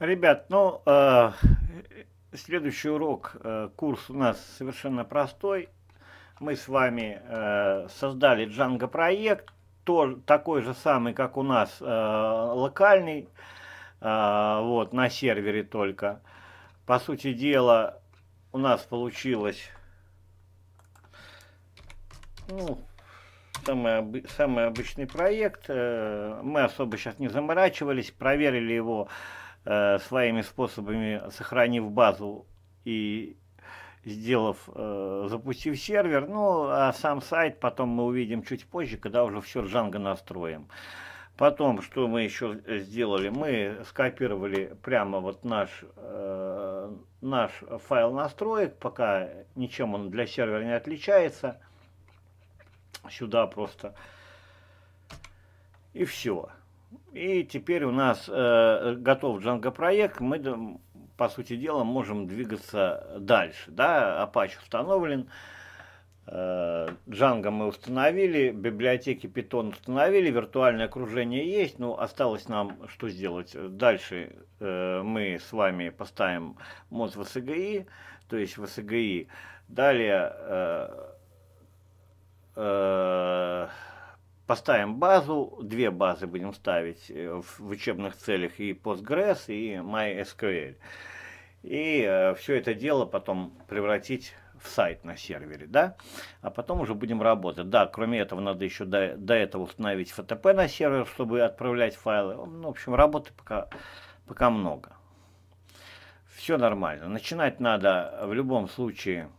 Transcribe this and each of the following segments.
Ребят, ну, э, следующий урок, э, курс у нас совершенно простой. Мы с вами э, создали Django проект, то, такой же самый, как у нас, э, локальный, э, вот, на сервере только. По сути дела, у нас получилось, ну, самый, самый обычный проект. Э, мы особо сейчас не заморачивались, проверили его э, э, своими способами, сохранив базу и сделав, э, запустив сервер. Ну, а сам сайт потом мы увидим чуть позже, когда уже все Django настроим. Потом, что мы еще сделали, мы скопировали прямо вот наш, э, наш файл настроек, пока ничем он для сервера не отличается. Сюда просто. И все. И теперь у нас э, готов Django проект, мы, по сути дела, можем двигаться дальше. Да? Apache установлен, э, Django мы установили, библиотеки Python установили, виртуальное окружение есть, но ну, осталось нам что сделать. Дальше э, мы с вами поставим мод в СГИ, то есть в СГИ. Далее... Э, э Поставим базу, две базы будем ставить э, в учебных целях, и Postgres, и MySQL. И э, все это дело потом превратить в сайт на сервере, да, а потом уже будем работать. Да, кроме этого, надо еще до, до этого установить FTP на сервер, чтобы отправлять файлы. Ну, в общем, работы пока, пока много. Все нормально. Начинать надо в любом случае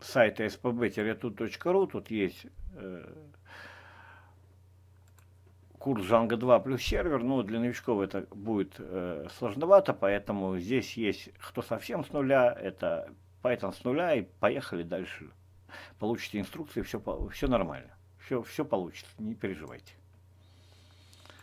с сайта spb-tu.ru. Тут есть... Э, курс Django 2 плюс сервер, ну, для новичков это будет э, сложновато, поэтому здесь есть кто совсем с нуля, это Python с нуля, и поехали дальше. Получите инструкции, все, все нормально, все, все получится, не переживайте.